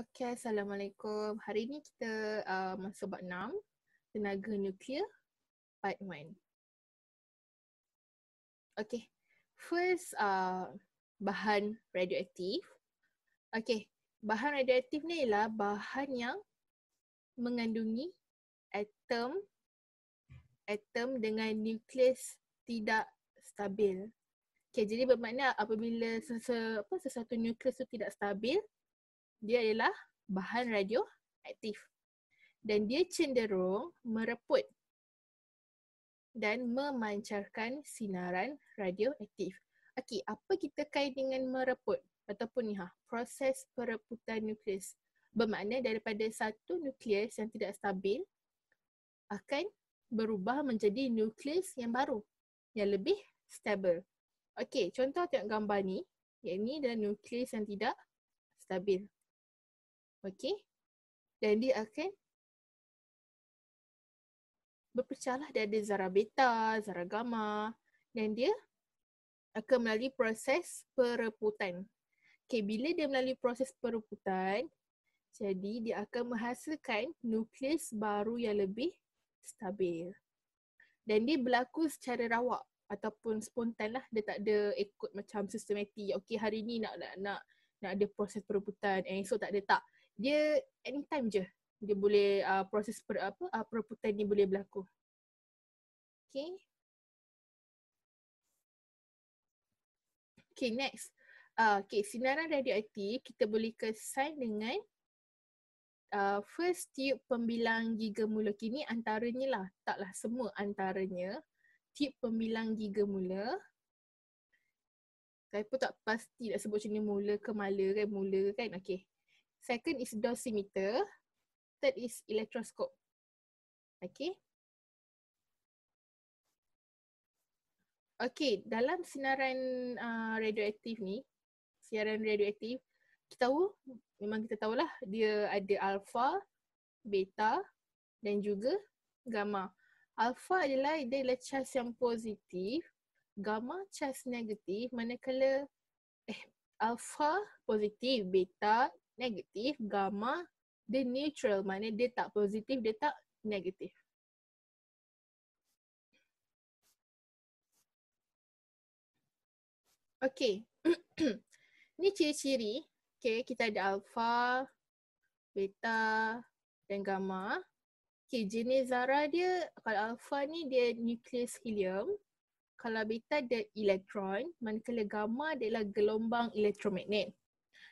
Okay, Assalamualaikum. Hari ni kita uh, masuk bab 6, tenaga nuklear part 1. Okay, first uh, bahan radioaktif. Okay, bahan radioaktif ni ialah bahan yang mengandungi atom atom dengan nukleus tidak stabil. Okay, jadi bermakna apabila sesuatu, apa, sesuatu nukleus tu tidak stabil, dia adalah bahan radioaktif dan dia cenderung mereput dan memancarkan sinaran radioaktif. Okey, apa kita kait dengan mereput ataupun ni ha, proses pereputan nukleus. Bermakna daripada satu nukleus yang tidak stabil akan berubah menjadi nukleus yang baru yang lebih stabil. Okey, contoh tengok gambar ni. Yang ni adalah nukleus yang tidak stabil. Okey. Dan dia akan berpecahlah dia ada zara beta, zara gamma dan dia akan melalui proses pereputan. Okey, bila dia melalui proses pereputan, jadi dia akan menghasilkan nukleus baru yang lebih stabil. Dan dia berlaku secara rawak ataupun spontan lah. Dia tak ada ikut macam sistematik. Okey, hari ni nak, nak nak nak ada proses pereputan. Eh, so tak ada tak dia anytime je dia boleh uh, proses per, apa uh, perputaran ni boleh berlaku. Okay. Okay next. Uh, okay sinaran radioaktif kita boleh kesan dengan uh, first tube pembilang giga mula kini antaranya lah taklah semua antaranya tube pembilang giga mula saya pun tak pasti nak sebut macam ni mula ke mala kan mula kan okey Second is dosimeter. Third is electroscope. Okay. Okay, dalam sinaran uh, radioaktif ni, siaran radioaktif, kita tahu, memang kita tahulah dia ada alfa, beta dan juga gamma. Alfa adalah dia adalah charge yang positif, gamma charge negatif, manakala eh alfa positif, beta negatif, gamma dia neutral, maknanya dia tak positif, dia tak negatif. Okay, ni ciri-ciri. Okay, kita ada alpha, beta dan gamma. Okay, jenis zarah dia, kalau alpha ni dia nucleus helium. Kalau beta dia elektron, manakala gamma dia adalah gelombang elektromagnet.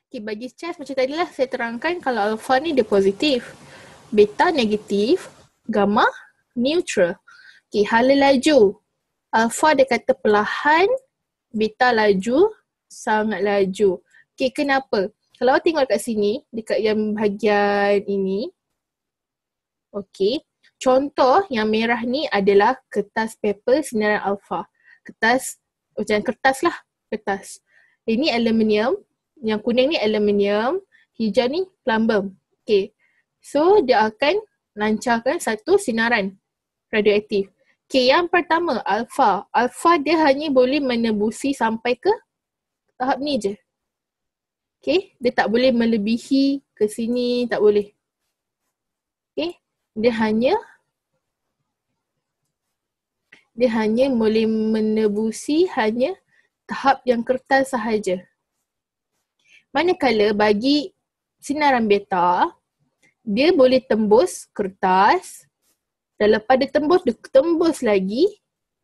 Okay, bagi stres macam tadi lah saya terangkan kalau alpha ni dia positif. Beta negatif, gamma neutral. Okay, hala laju. Alpha dia kata perlahan, beta laju, sangat laju. Okay, kenapa? Kalau awak tengok kat sini, dekat yang bahagian ini. Okay, contoh yang merah ni adalah kertas paper sinaran alpha. Kertas, macam kertas lah, kertas. Ini aluminium, yang kuning ni aluminium, hijau ni plumber. Okay. So dia akan lancarkan satu sinaran radioaktif. Okay, yang pertama alfa. Alfa dia hanya boleh menebusi sampai ke tahap ni je. Okay, dia tak boleh melebihi ke sini, tak boleh. Okay, dia hanya dia hanya boleh menebusi hanya tahap yang kertas sahaja. Manakala bagi sinaran beta, dia boleh tembus kertas dan lepas dia tembus, dia tembus lagi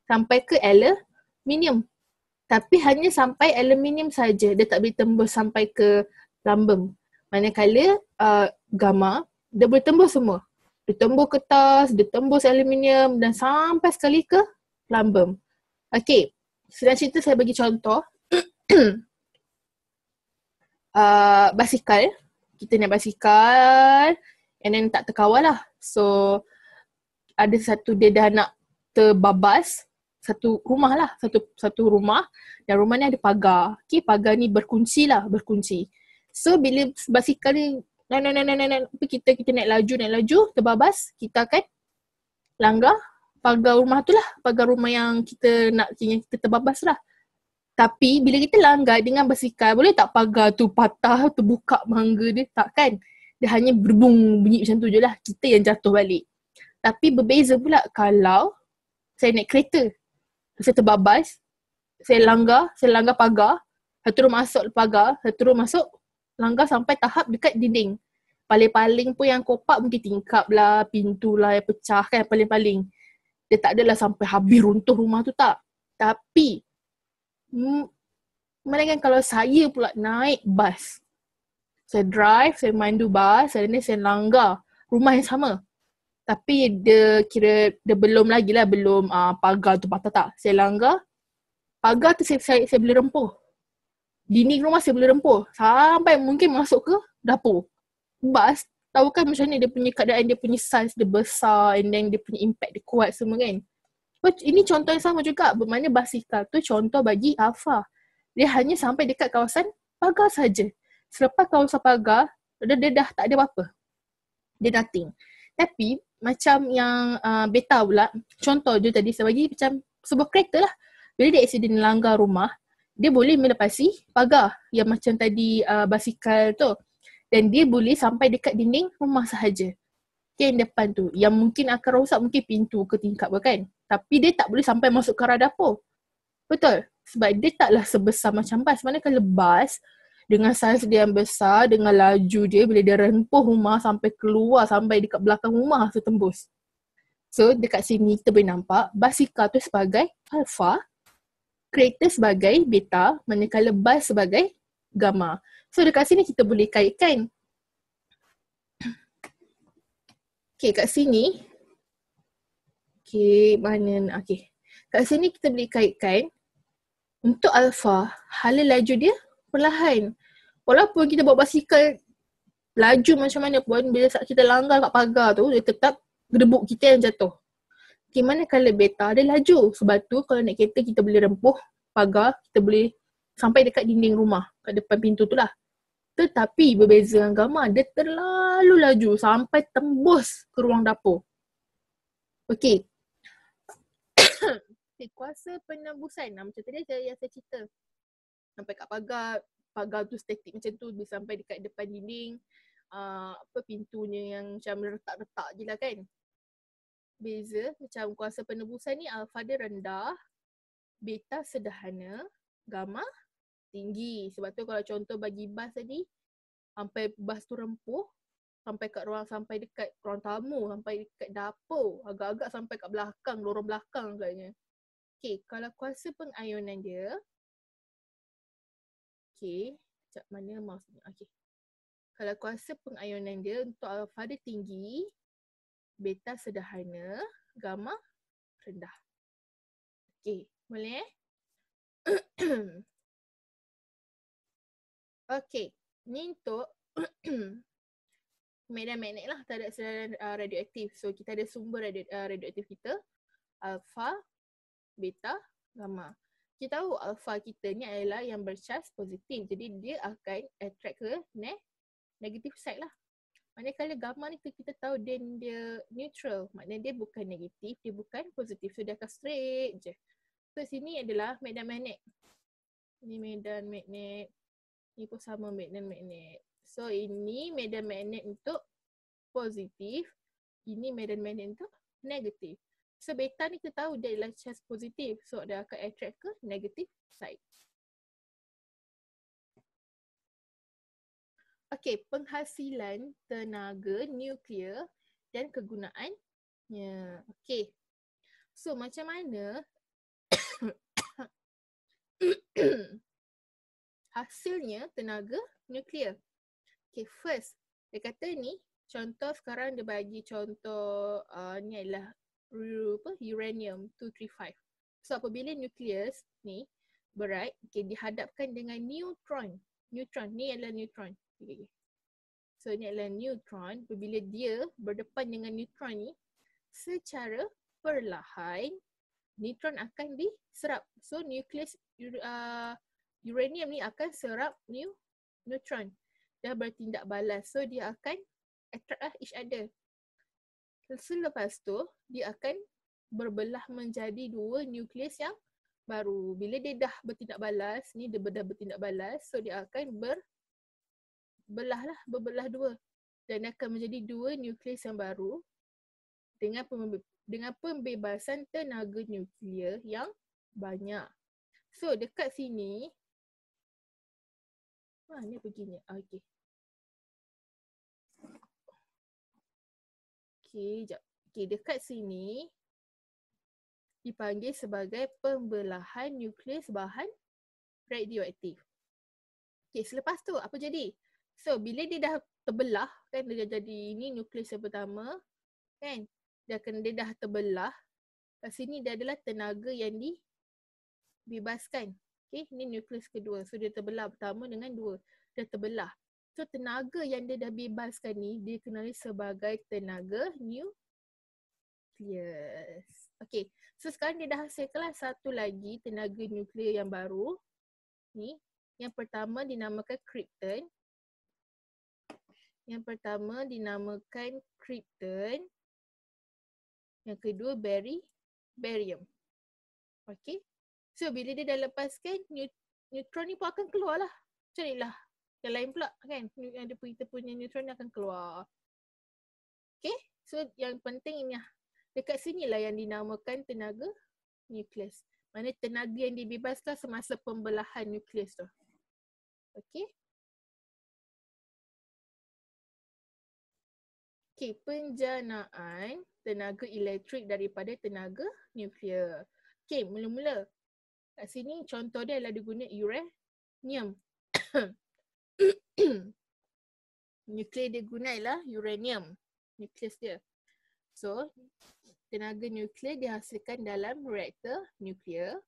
sampai ke aluminium. Tapi hanya sampai aluminium saja, dia tak boleh tembus sampai ke lambung. Manakala uh, gamma, dia boleh tembus semua. Dia tembus kertas, dia tembus aluminium dan sampai sekali ke lambung. Okay, sedang cerita saya bagi contoh. Uh, basikal. Kita naik basikal and then tak terkawal lah. So ada satu dia dah nak terbabas satu rumah lah. Satu satu rumah dan rumah ni ada pagar. Okay pagar ni berkunci lah berkunci. So bila basikal ni nan nan nan nan nan kita kita naik laju naik laju terbabas kita akan langgar pagar rumah tu lah. Pagar rumah yang kita nak yang kita terbabas lah. Tapi bila kita langgar dengan basikal, boleh tak pagar tu patah, terbuka mangga dia? Tak kan? Dia hanya berbung bunyi macam tu je lah. Kita yang jatuh balik. Tapi berbeza pula kalau saya naik kereta. Saya terbabas, saya langgar, saya langgar pagar. Saya terus masuk pagar, saya terus masuk langgar sampai tahap dekat dinding. Paling-paling pun yang kopak mungkin tingkap lah, pintu lah yang pecah kan paling-paling. Dia tak adalah sampai habis runtuh rumah tu tak. Tapi Melainkan kalau saya pula naik bas Saya drive, saya mandu bas Dan ni saya langgar rumah yang sama Tapi dia kira Dia belum lagi lah Belum uh, pagar tu patah tak Saya langgar Pagar tu saya, saya, saya boleh rempuh Dinding rumah saya boleh rempuh Sampai mungkin masuk ke dapur Bas Tahu kan macam ni dia punya keadaan Dia punya size dia besar And then dia punya impact dia kuat semua kan Oh, ini contoh yang sama juga bermakna basikal tu contoh bagi alfa dia hanya sampai dekat kawasan pagar saja selepas kawasan pagar dia, dia dah tak ada apa-apa dia nothing tapi macam yang uh, beta pula contoh dia tadi saya bagi macam sebuah kereta lah bila dia accident langgar rumah dia boleh melepasi pagar yang macam tadi uh, basikal tu dan dia boleh sampai dekat dinding rumah sahaja kain depan tu yang mungkin akan rosak mungkin pintu ke tingkap ke kan. Tapi dia tak boleh sampai masuk ke arah dapur. Betul? Sebab dia taklah sebesar macam bas. Mana kalau bas dengan saiz dia yang besar, dengan laju dia bila dia rempuh rumah sampai keluar sampai dekat belakang rumah tu tembus. So dekat sini kita boleh nampak basika tu sebagai alpha, kereta sebagai beta, mana manakala bas sebagai gamma. So dekat sini kita boleh kaitkan Okay, kat sini. Okay, mana nak? Okay. Kat sini kita boleh kaitkan untuk alfa, hala laju dia perlahan. Walaupun kita bawa basikal laju macam mana pun, bila saat kita langgar kat pagar tu, dia tetap gedebuk kita yang jatuh. Okay, mana kalau beta dia laju. Sebab tu kalau nak kereta kita boleh rempuh pagar, kita boleh sampai dekat dinding rumah, kat depan pintu tu lah tetapi berbeza dengan gamma dia terlalu laju sampai tembus ke ruang dapur okey okay, kuasa penembusan nah, macam tadi saya yang saya cerita sampai kat pagar pagar tu statik macam tu boleh sampai dekat depan dinding uh, apa pintunya yang macam retak-retak je lah kan beza macam kuasa penembusan ni alfa dia rendah beta sederhana gamma tinggi. Sebab tu kalau contoh bagi bas tadi, sampai bas tu rempuh, sampai kat ruang, sampai dekat ruang tamu, sampai dekat dapur, agak-agak sampai kat belakang, lorong belakang agaknya. Okay, kalau kuasa pengayunan dia, okay, sekejap mana mouse ni, okay. Kalau kuasa pengayunan dia untuk alfa dia tinggi, beta sederhana, gamma rendah. Okay, boleh eh? Okay, ni untuk medan magnet lah tak ada selera uh, radioaktif. So kita ada sumber radio, uh, radioaktif kita, alpha, beta, gamma. Kita tahu alpha kita ni adalah yang bercas positif. Jadi dia akan attract ke ne negative side lah. Maknanya kalau gamma ni kita tahu dia, dia neutral. Maknanya dia bukan negatif, dia bukan positif. So dia akan straight je. So sini adalah medan magnet. Ini medan magnet. Ni pun sama magnet magnet. So ini medan magnet untuk positif. Ini medan magnet untuk negatif. So beta ni kita tahu dia adalah charge positif. So dia akan attract ke negatif side. Okay, penghasilan tenaga nuklear dan kegunaannya. Okay. So macam mana hasilnya tenaga nuklear. Okay, first. Dia kata ni, contoh sekarang dia bagi contoh uh, ni adalah apa, uranium 235. So apabila nukleus ni berat, okay, dihadapkan dengan neutron. Neutron, ni adalah neutron. Okay. So ni adalah neutron. Apabila dia berdepan dengan neutron ni, secara perlahan, neutron akan diserap. So nukleus uh, uranium ni akan serap new neutron dan bertindak balas so dia akan attract lah each other selepas tu dia akan berbelah menjadi dua nukleus yang baru bila dia dah bertindak balas ni dia dah bertindak balas so dia akan berbelah lah berbelah dua dan dia akan menjadi dua nukleus yang baru dengan pembe- dengan pembebasan tenaga nuklear yang banyak so dekat sini Ha, ni perginya. Ah, okay, okay, jap. Okey, dekat sini dipanggil sebagai pembelahan nukleus bahan radioaktif. Okay, selepas tu apa jadi? So, bila dia dah terbelah, kan dia jadi ini nukleus yang pertama, kan? Dia kena dia dah terbelah. Kat sini dia adalah tenaga yang dibebaskan. Okay, eh, ni nukleus kedua. So dia terbelah pertama dengan dua. Dia terbelah. So tenaga yang dia dah bebaskan ni, dia kenali sebagai tenaga nukleus. Okay, so sekarang dia dah hasilkan satu lagi tenaga nuklear yang baru. Ni, yang pertama dinamakan krypton. Yang pertama dinamakan krypton. Yang kedua barium. Okay, So bila dia dah lepaskan neutron ni pun akan keluar lah. Carilah yang lain pula kan yang ada kita punya neutron akan keluar. Okay so yang penting ni lah. dekat sini lah yang dinamakan tenaga nukleus. Mana tenaga yang dibebaskan semasa pembelahan nukleus tu. Okay. Okay, penjanaan tenaga elektrik daripada tenaga nuklear. Okay, mula-mula kat sini contoh dia adalah dia guna uranium. nuklear dia guna ialah uranium. Nukleus dia. So, tenaga nuklear dihasilkan dalam reaktor nuklear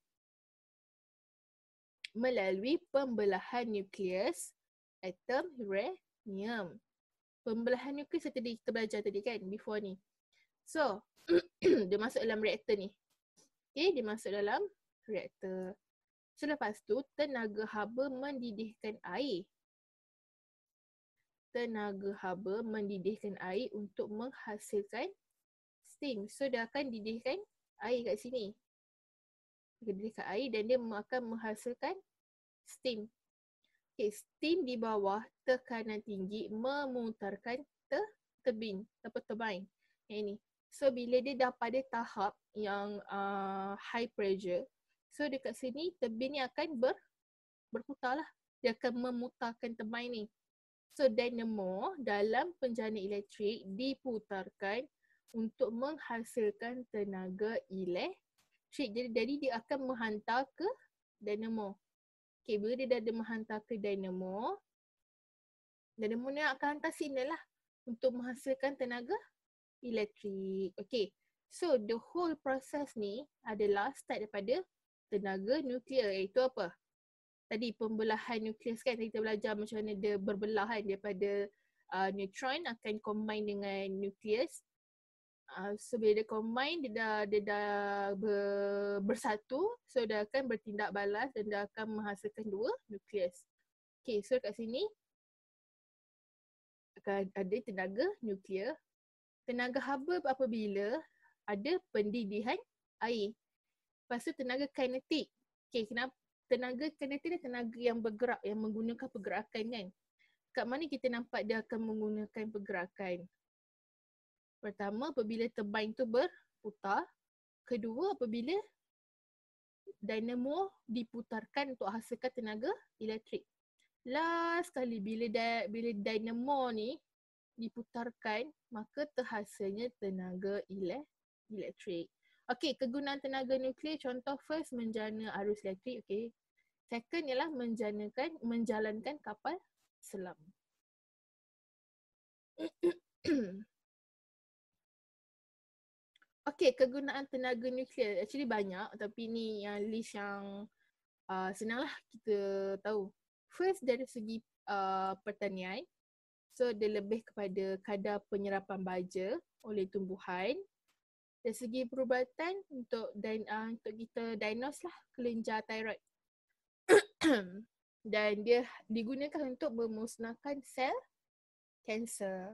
melalui pembelahan nukleus atom uranium. Pembelahan nukleus yang tadi kita belajar tadi kan before ni. So, dia masuk dalam reaktor ni. Okay, dia masuk dalam reaktor. Selepas tu, tenaga haba mendidihkan air. Tenaga haba mendidihkan air untuk menghasilkan steam. So, dia akan didihkan air kat sini. Dia didihkan air dan dia akan menghasilkan steam. Okay, steam di bawah tekanan tinggi memutarkan te tebing atau tebing. Yang ini. So, bila dia dah pada tahap yang uh, high pressure, So dekat sini turbine ni akan ber, berputar lah. Dia akan memutarkan termain ni. So dynamo dalam penjana elektrik diputarkan untuk menghasilkan tenaga elektrik. Jadi, jadi dia akan menghantar ke dynamo. Okay, bila dia dah ada menghantar ke dynamo, dynamo ni akan hantar sini lah untuk menghasilkan tenaga elektrik. Okay, so the whole process ni adalah start daripada tenaga nuklear iaitu apa? Tadi pembelahan nuklear kan, kita belajar macam mana dia berbelah kan daripada uh, neutron akan combine dengan nukleus. Uh, so bila dia combine, dia dah, dia dah ber, bersatu, so dia akan bertindak balas dan dia akan menghasilkan dua nukleus. Okay, so kat sini akan ada tenaga nuklear. Tenaga haba apabila ada pendidihan air. Lepas tu tenaga kinetik. Okay, kenapa? Tenaga kinetik ni tenaga yang bergerak, yang menggunakan pergerakan kan. Kat mana kita nampak dia akan menggunakan pergerakan? Pertama, apabila terbang tu berputar. Kedua, apabila dynamo diputarkan untuk hasilkan tenaga elektrik. Last sekali bila da- bila dynamo ni diputarkan maka terhasilnya tenaga ele- elektrik. Okay, kegunaan tenaga nuklear contoh first menjana arus elektrik. Okay. Second ialah menjanakan, menjalankan kapal selam. okay, kegunaan tenaga nuklear. Actually banyak tapi ni yang list yang uh, senanglah kita tahu. First dari segi uh, pertanian. So dia lebih kepada kadar penyerapan baja oleh tumbuhan dari segi perubatan untuk dan uh, untuk kita diagnose lah kelenjar tiroid. dan dia digunakan untuk memusnahkan sel kanser.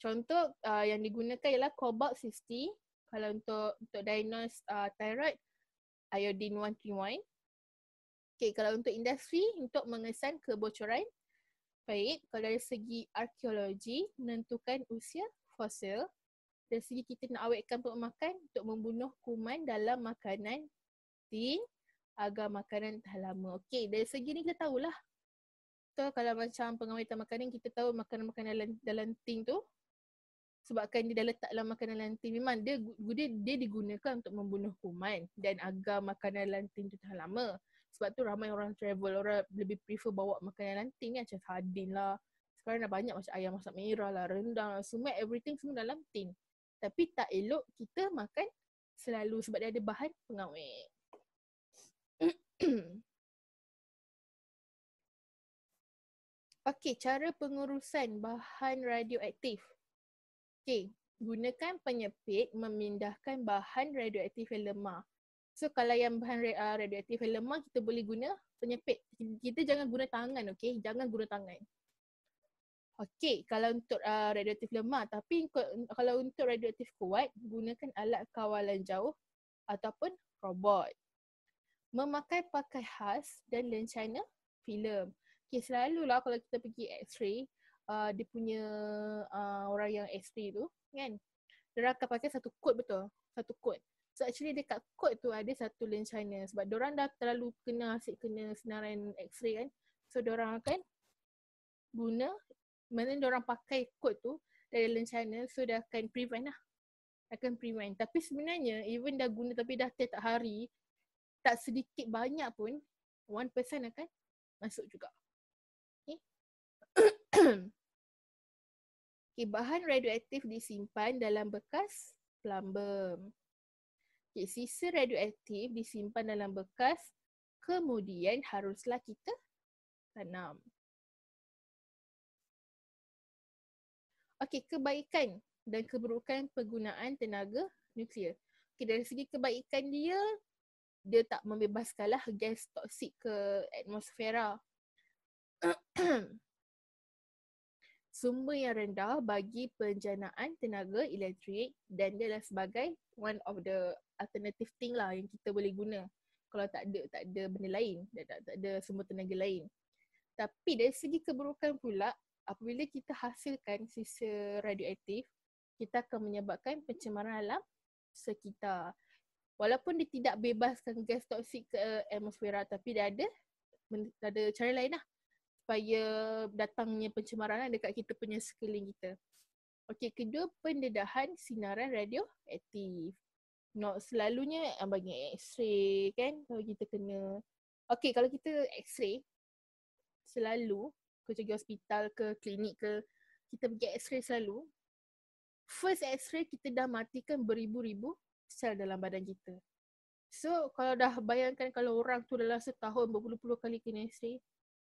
Contoh uh, yang digunakan ialah cobalt 60. Kalau untuk untuk diagnose uh, ah, tiroid, iodine 131. Okay, kalau untuk industri, untuk mengesan kebocoran. Baik, kalau dari segi arkeologi, menentukan usia fosil dari segi kita nak awetkan untuk makan untuk membunuh kuman dalam makanan tin agar makanan dah lama. Okey, dari segi ni kita tahulah. Tuh, kalau macam pengawetan makanan, kita tahu makanan-makanan dalam, dalam tin tu sebabkan dia dah letak dalam makanan dalam tin, memang dia, dia, dia digunakan untuk membunuh kuman dan agar makanan dalam tin tu dah lama. Sebab tu ramai orang travel, orang lebih prefer bawa makanan dalam tin ni macam sardin lah. Sekarang dah banyak macam ayam masak merah lah, rendang lah, semua everything semua dalam tin tapi tak elok kita makan selalu sebab dia ada bahan pengawet. Okey, cara pengurusan bahan radioaktif. Okey, gunakan penyepit memindahkan bahan radioaktif yang lemah. So kalau yang bahan ah, radioaktif yang lemah kita boleh guna penyepit. Kita jangan guna tangan, okey? Jangan guna tangan. Okey, kalau untuk uh, radioaktif lemah tapi kalau untuk radioaktif kuat gunakan alat kawalan jauh ataupun robot. Memakai pakai khas dan lencana filem. Okey, selalulah kalau kita pergi X-ray, uh, dia punya uh, orang yang X-ray tu kan, dia akan pakai satu kod betul, satu kod. So actually dekat kod tu ada satu lencana sebab dia orang dah terlalu kena asyik kena senaran X-ray kan. So dia orang akan guna mana dia orang pakai kod tu dari dalam China so dia akan prevent lah akan prevent tapi sebenarnya even dah guna tapi dah tiap hari tak sedikit banyak pun 1% akan masuk juga okay. okay, bahan radioaktif disimpan dalam bekas plumber okay, sisa radioaktif disimpan dalam bekas kemudian haruslah kita tanam Okey, kebaikan dan keburukan penggunaan tenaga nuklear. Okey, dari segi kebaikan dia, dia tak membebaskanlah gas toksik ke atmosfera. Sumber yang rendah bagi penjanaan tenaga elektrik dan dia adalah sebagai one of the alternative thing lah yang kita boleh guna kalau tak ada tak ada benda lain dan tak, tak ada sumber tenaga lain. Tapi dari segi keburukan pula apabila kita hasilkan sisa radioaktif, kita akan menyebabkan pencemaran alam sekitar. Walaupun dia tidak bebaskan gas toksik ke eh, atmosfera tapi dia ada dia ada cara lain lah supaya datangnya pencemaran lah dekat kita punya sekeliling kita. Okey, kedua pendedahan sinaran radioaktif. No, selalunya ah, bagi X-ray kan kalau kita kena Okey, kalau kita X-ray selalu kerja pergi hospital ke klinik ke kita pergi x-ray selalu first x-ray kita dah matikan beribu-ribu sel dalam badan kita so kalau dah bayangkan kalau orang tu dalam setahun berpuluh-puluh kali kena x-ray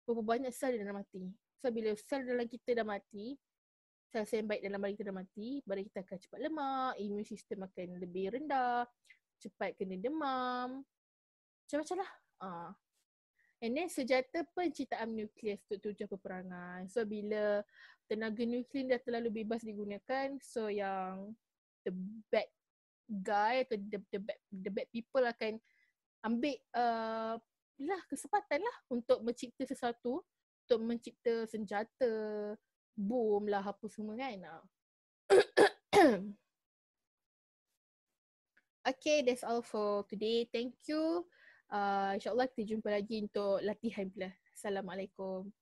berapa banyak sel dia dah mati so bila sel dalam kita dah mati sel-sel yang baik dalam badan kita dah mati badan kita akan cepat lemak imun sistem akan lebih rendah cepat kena demam macam-macam lah uh. And then senjata penciptaan nuklear untuk tujuan peperangan. So bila tenaga nuklear dah terlalu bebas digunakan, so yang the bad guy atau the, the bad the bad people akan ambil uh, lah kesempatan lah untuk mencipta sesuatu untuk mencipta senjata bom lah apa semua kan lah. okay, that's all for today. Thank you uh, ah, insyaallah kita jumpa lagi untuk latihan pula assalamualaikum